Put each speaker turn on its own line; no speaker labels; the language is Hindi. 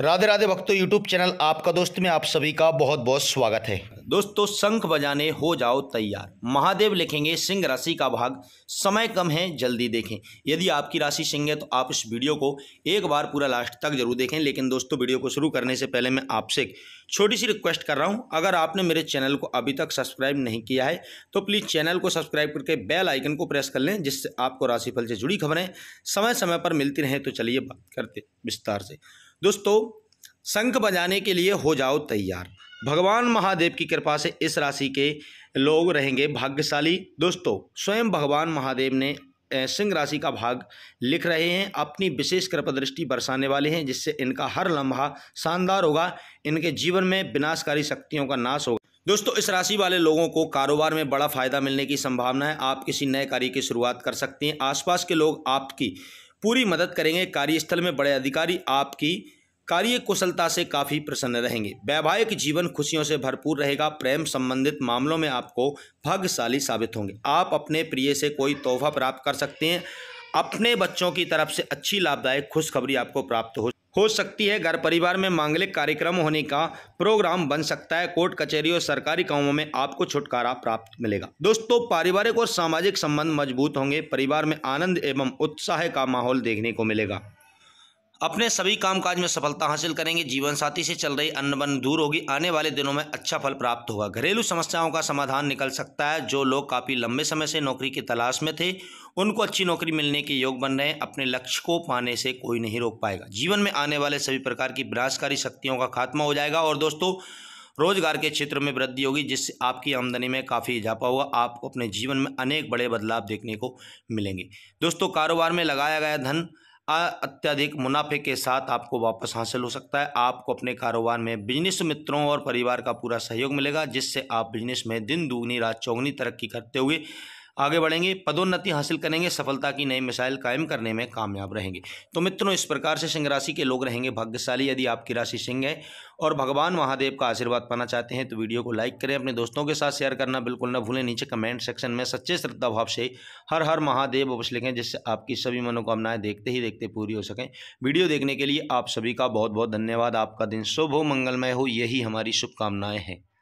राधे राधे भक्तों यूट्यूब चैनल आपका दोस्त में आप सभी का बहुत बहुत स्वागत है दोस्तों शंख बजाने हो जाओ तैयार महादेव लिखेंगे सिंह राशि का भाग समय कम है जल्दी देखें यदि आपकी राशि सिंह है तो आप इस वीडियो को एक बार पूरा लास्ट तक जरूर देखें लेकिन दोस्तों वीडियो को शुरू करने से पहले मैं आपसे एक छोटी सी रिक्वेस्ट कर रहा हूँ अगर आपने मेरे चैनल को अभी तक सब्सक्राइब नहीं किया है तो प्लीज़ चैनल को सब्सक्राइब करके बेल आइकन को प्रेस कर लें जिससे आपको राशिफल से जुड़ी खबरें समय समय पर मिलती रहें तो चलिए बात करते विस्तार से दोस्तों शंख बजाने के लिए हो जाओ तैयार भगवान महादेव की कृपा से इस राशि के लोग रहेंगे भाग्यशाली दोस्तों स्वयं भगवान महादेव ने सिंह राशि का भाग लिख रहे हैं अपनी विशेष कृपा दृष्टि बरसाने वाले हैं जिससे इनका हर लम्हा शानदार होगा इनके जीवन में विनाशकारी शक्तियों का नाश होगा दोस्तों इस राशि वाले लोगों को कारोबार में बड़ा फायदा मिलने की संभावना है आप किसी नए कार्य की शुरुआत कर सकते हैं आसपास के लोग आपकी पूरी मदद करेंगे कार्यस्थल में बड़े अधिकारी आपकी कार्य कुशलता से काफ़ी प्रसन्न रहेंगे वैवाहिक जीवन खुशियों से भरपूर रहेगा प्रेम संबंधित मामलों में आपको भाग्यशाली साबित होंगे आप अपने प्रिय से कोई तोहफा प्राप्त कर सकते हैं अपने बच्चों की तरफ से अच्छी लाभदायक खुशखबरी आपको प्राप्त हो हो सकती है घर परिवार में मांगलिक कार्यक्रम होने का प्रोग्राम बन सकता है कोर्ट कचहरी और सरकारी कामों में आपको छुटकारा प्राप्त मिलेगा दोस्तों पारिवारिक और सामाजिक संबंध मजबूत होंगे परिवार में आनंद एवं उत्साह का माहौल देखने को मिलेगा अपने सभी कामकाज में सफलता हासिल करेंगे जीवन साथी से चल रही अनबन दूर होगी आने वाले दिनों में अच्छा फल प्राप्त होगा घरेलू समस्याओं का समाधान निकल सकता है जो लोग काफ़ी लंबे समय से नौकरी की तलाश में थे उनको अच्छी नौकरी मिलने के योग बन रहे हैं अपने लक्ष्य को पाने से कोई नहीं रोक पाएगा जीवन में आने वाले सभी प्रकार की विनाशकारी शक्तियों का खात्मा हो जाएगा और दोस्तों रोजगार के क्षेत्र में वृद्धि होगी जिससे आपकी आमदनी में काफ़ी इजाफा होगा आपको अपने जीवन में अनेक बड़े बदलाव देखने को मिलेंगे दोस्तों कारोबार में लगाया गया धन अत्यधिक मुनाफे के साथ आपको वापस हासिल हो सकता है आपको अपने कारोबार में बिजनेस मित्रों और परिवार का पूरा सहयोग मिलेगा जिससे आप बिजनेस में दिन दुगनी रात चौगनी तरक्की करते हुए आगे बढ़ेंगे पदोन्नति हासिल करेंगे सफलता की नई मिसाइल कायम करने में कामयाब रहेंगे तो मित्रों इस प्रकार से सिंह राशि के लोग रहेंगे भाग्यशाली यदि आपकी राशि सिंह है और भगवान महादेव का आशीर्वाद पाना चाहते हैं तो वीडियो को लाइक करें अपने दोस्तों के साथ शेयर करना बिल्कुल ना भूलें नीचे कमेंट सेक्शन में सच्चे श्रद्धा भाव से हर हर महादेव अवश्य लिखें जिससे आपकी सभी मनोकामनाएं देखते ही देखते पूरी हो सकें वीडियो देखने के लिए आप सभी का बहुत बहुत धन्यवाद आपका दिन शुभ हो मंगलमय हो यही हमारी शुभकामनाएँ हैं